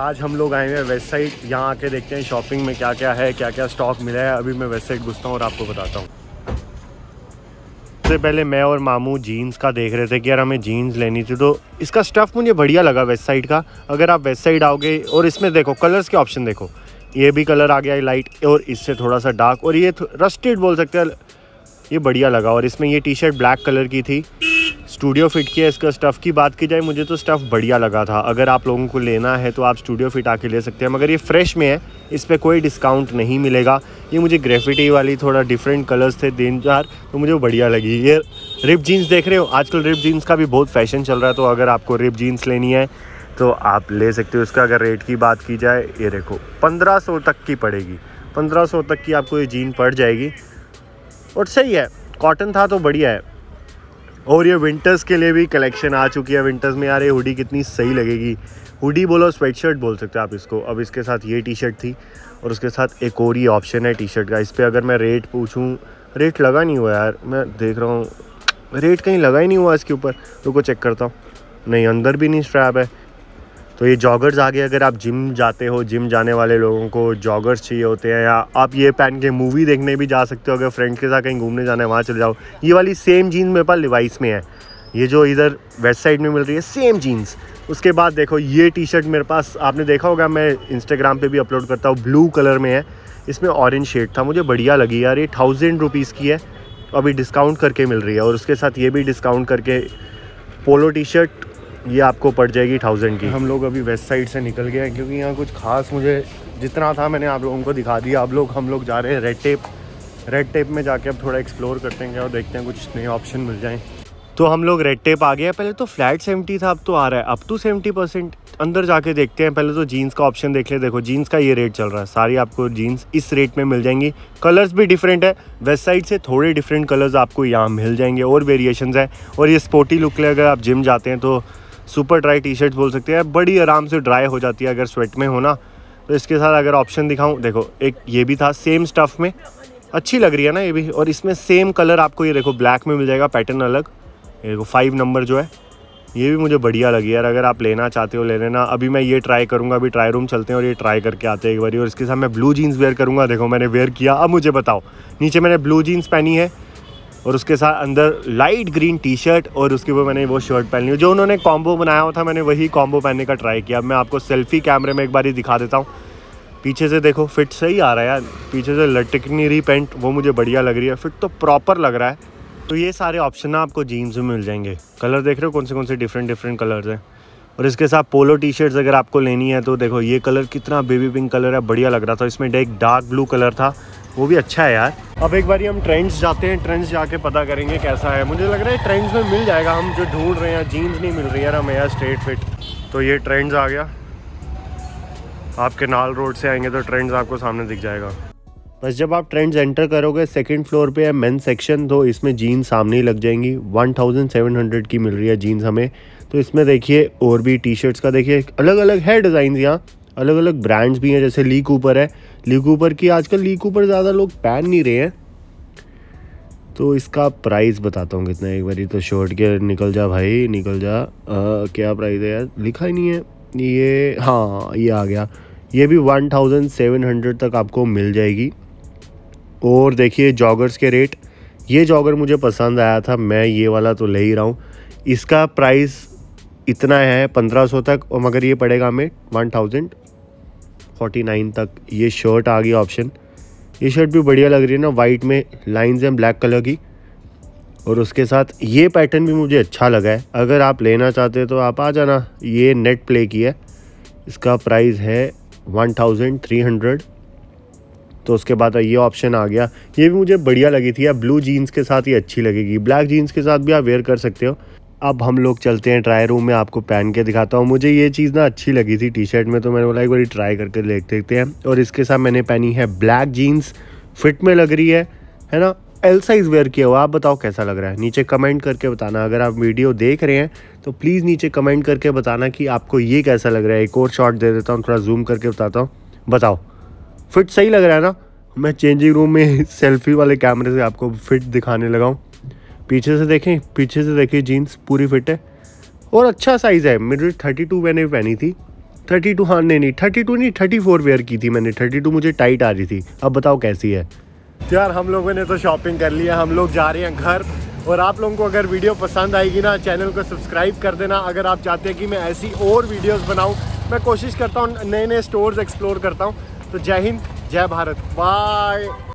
आज हम लोग आए हैं वेबसाइट यहाँ आके देखते हैं शॉपिंग में क्या क्या है क्या क्या स्टॉक मिला है अभी मैं वेबसाइट घुसता हूँ और आपको बताता हूँ सबसे पहले मैं और मामू जीन्स का देख रहे थे कि यार हमें जीन्स लेनी थी तो इसका स्टफ़ मुझे बढ़िया लगा वेबसाइट का अगर आप वेबसाइट आओगे और इसमें देखो कलर्स के ऑप्शन देखो ये भी कलर आ गया है लाइट और इससे थोड़ा सा डार्क और ये रस्टेड बोल सकते हैं ये बढ़िया लगा और इसमें ये टी शर्ट ब्लैक कलर की थी स्टूडियो फिट की इसका स्टफ़ की बात की जाए मुझे तो स्टफ़ बढ़िया लगा था अगर आप लोगों को लेना है तो आप स्टूडियो फिट आके ले सकते हैं मगर ये फ्रेश में है इस पर कोई डिस्काउंट नहीं मिलेगा ये मुझे ग्रेफिटी वाली थोड़ा डिफरेंट कलर्स थे तीन चार तो मुझे बढ़िया लगी ये रिप जीन्स देख रहे हो आजकल रिप जीन्स का भी बहुत फैशन चल रहा है तो अगर आपको रिप जीन्स लेनी है तो आप ले सकते हो इसका अगर रेट की बात की जाए ये देखो पंद्रह तक की पड़ेगी पंद्रह तक की आपको ये जीन पड़ जाएगी और सही है कॉटन था तो बढ़िया है और ये विंटर्स के लिए भी कलेक्शन आ चुकी है विंटर्स में यार ये हुडी कितनी सही लगेगी हुडी बोलो स्वेटशर्ट बोल सकते हो आप इसको अब इसके साथ ये टी शर्ट थी और उसके साथ एक और ही ऑप्शन है टी शर्ट का इस पर अगर मैं रेट पूछूँ रेट लगा नहीं हुआ यार मैं देख रहा हूँ रेट कहीं लगा ही नहीं हुआ इसके ऊपर तो चेक करता हूँ नहीं अंदर भी नहीं स्ट्रैप है तो ये जॉगर्स आगे अगर आप जिम जाते हो जिम जाने वाले लोगों को जॉगर्स चाहिए होते हैं या आप ये पहन के मूवी देखने भी जा सकते हो अगर फ्रेंड के साथ कहीं घूमने जाना है वहाँ चले जाओ ये वाली सेम जीन्स मेरे पास लिवाइस में है ये जो इधर वेस्ट साइड में मिल रही है सेम जीन्स उसके बाद देखो ये टी शर्ट मेरे पास आपने देखा होगा मैं इंस्टाग्राम पर भी अपलोड करता हूँ ब्लू कलर में है इसमें ऑरेंज शेड था मुझे बढ़िया लगी यार ये थाउजेंड रुपीज़ की है अभी डिस्काउंट करके मिल रही है और उसके साथ ये भी डिस्काउंट करके पोलो टी शर्ट ये आपको पड़ जाएगी थाउजेंड की हम लोग अभी वेस्ट साइड से निकल गए हैं क्योंकि यहाँ कुछ खास मुझे जितना था मैंने आप लोगों को दिखा दिया आप लोग हम लोग जा रहे हैं रेड टेप रेड टेप में जाके अब थोड़ा एक्सप्लोर करते हैं और देखते हैं कुछ नए ऑप्शन मिल जाएँ तो हम लोग रेड टेप आ गया पहले तो फ्लैट सेवेंटी था अब तो आ रहा है अप टू सेवेंटी परसेंट अंदर जाके देखते हैं पहले तो जीन्स का ऑप्शन देख ले देखो जीन्स का ये रेट चल रहा है सारी आपको जीन्स इस रेट में मिल जाएंगी कलर्स भी डिफरेंट है वेस्ट साइड से थोड़े डिफरेंट कलर्स आपको यहाँ मिल जाएंगे और वेरिएशन है और ये स्पोर्टी लुक ले अगर आप जिम जाते हैं तो सुपर ड्राई टी शर्ट्स बोल सकते हैं बड़ी आराम से ड्राई हो जाती है अगर स्वेट में हो ना तो इसके साथ अगर ऑप्शन दिखाऊँ देखो एक ये भी था सेम स्टफ़ में अच्छी लग रही है ना ये भी और इसमें सेम कलर आपको ये देखो ब्लैक में मिल जाएगा पैटर्न अलग ये देखो फाइव नंबर जो है ये भी मुझे बढ़िया लगी यार अगर आप लेना चाहते हो ले लेना अभी मैं ये ट्राई करूँगा अभी ट्राई रूम चलते हैं और ये ट्राई करके आते हैं एक बार और इसके साथ मैं ब्लू जीन्स वेयर करूँगा देखो मैंने वेयर किया अब मुझे बताओ नीचे मैंने ब्लू जीन्स पहनी है और उसके साथ अंदर लाइट ग्रीन टी शर्ट और उसके ऊपर मैंने वो शर्ट पहन ली जो उन्होंने कॉम्बो बनाया हुआ था मैंने वही कॉम्बो पहनने का ट्राई किया अब मैं आपको सेल्फी कैमरे में एक बार ही दिखा देता हूँ पीछे से देखो फिट सही आ रहा है पीछे से लटक नहीं रही पेंट वो मुझे बढ़िया लग रही है फिट तो प्रॉपर लग रहा है तो ये सारे ऑप्शन ना आपको जीन्स में मिल जाएंगे कलर देख रहे हो कौन से कौन से डिफरेंट डिफरेंट कलर्स हैं और इसके साथ पोलो टी शर्ट्स अगर आपको लेनी है तो देखो ये कलर कितना बेबी पिंक कलर है बढ़िया लग रहा था इसमें एक डार्क ब्लू कलर था वो भी अच्छा है यार अब एक बार हम ट्रेंड्स जाते हैं ट्रेंड्स जाके पता करेंगे कैसा है मुझे लग रहा है ट्रेंड्स में मिल जाएगा हम जो ढूंढ रहे हैं जीन्स नहीं मिल रही यार हमें यार स्ट्रेट फिट तो ये ट्रेंड्स आ गया आप केनाल रोड से आएंगे तो ट्रेंड्स आपको सामने दिख जाएगा बस जब आप ट्रेंड्स एंटर करोगे सेकंड फ्लोर पे है मेन सेक्शन तो इसमें जीन्स सामने ही लग जाएंगी 1700 की मिल रही है जीन्स हमें तो इसमें देखिए और भी टी शर्ट्स का देखिए अलग अलग है डिज़ाइन यहाँ अलग अलग ब्रांड्स भी हैं जैसे ली कूपर है ली कूपर की आजकल ली कूपर ज़्यादा लोग पहन नहीं रहे हैं तो इसका प्राइस बताता हूँ कितना एक बारी तो शर्ट के निकल जा भाई निकल जा आ, क्या प्राइस है यार लिखा ही नहीं है ये हाँ ये आ गया ये भी वन थाउजेंड सेवन हंड्रेड तक आपको मिल जाएगी और देखिए जॉगर्स के रेट ये जॉगर मुझे पसंद आया था मैं ये वाला तो ले ही रहा हूँ इसका प्राइस इतना है पंद्रह सौ तक और मगर ये पड़ेगा हमें वन थाउजेंड फोर्टी नाइन तक ये शर्ट आ गई ऑप्शन ये शर्ट भी बढ़िया लग रही है ना वाइट में लाइंस हैं ब्लैक कलर की और उसके साथ ये पैटर्न भी मुझे अच्छा लगा है अगर आप लेना चाहते हो तो आप आ जाना ये नेट प्ले की है इसका प्राइस है वन थाउजेंड थ्री हंड्रेड तो उसके बाद ये ऑप्शन आ गया ये भी मुझे बढ़िया लगी थी आप ब्लू जीन्स के साथ ये अच्छी लगेगी ब्लैक जीन्स के साथ भी आप वेयर कर सकते हो अब हम लोग चलते हैं ट्राई रूम में आपको पहन के दिखाता हूँ मुझे ये चीज़ ना अच्छी लगी थी टी शर्ट में तो मैंने बोला एक बार ट्राई करके देख देखते हैं और इसके साथ मैंने पहनी है ब्लैक जीन्स फिट में लग रही है है ना एल साइज़ वेयर किया हुआ आप बताओ कैसा लग रहा है नीचे कमेंट करके बताना अगर आप वीडियो देख रहे हैं तो प्लीज़ नीचे कमेंट करके बताना कि आपको ये कैसा लग रहा है एक और शॉट दे देता हूँ थोड़ा जूम करके बताता हूँ बताओ फिट सही लग रहा है ना मैं चेंजिंग रूम में सेल्फी वाले कैमरे से आपको फिट दिखाने लगाऊँ पीछे से देखें पीछे से देखिए जीन्स पूरी फिट है और अच्छा साइज़ है मेरे थर्टी टू मैंने पहनी थी थर्टी टू हाँ नहीं नहीं थर्टी टू नहीं थर्टी फोर वेयर की थी मैंने थर्टी टू मुझे टाइट आ रही थी अब बताओ कैसी है यार हम लोगों ने तो शॉपिंग कर लिया हम लोग जा रहे हैं घर और आप लोगों को अगर वीडियो पसंद आएगी ना चैनल को सब्सक्राइब कर देना अगर आप चाहते हैं कि मैं ऐसी और वीडियोज़ बनाऊँ मैं कोशिश करता हूँ नए नए स्टोर्स एक्सप्लोर करता हूँ तो जय हिंद जय भारत बाय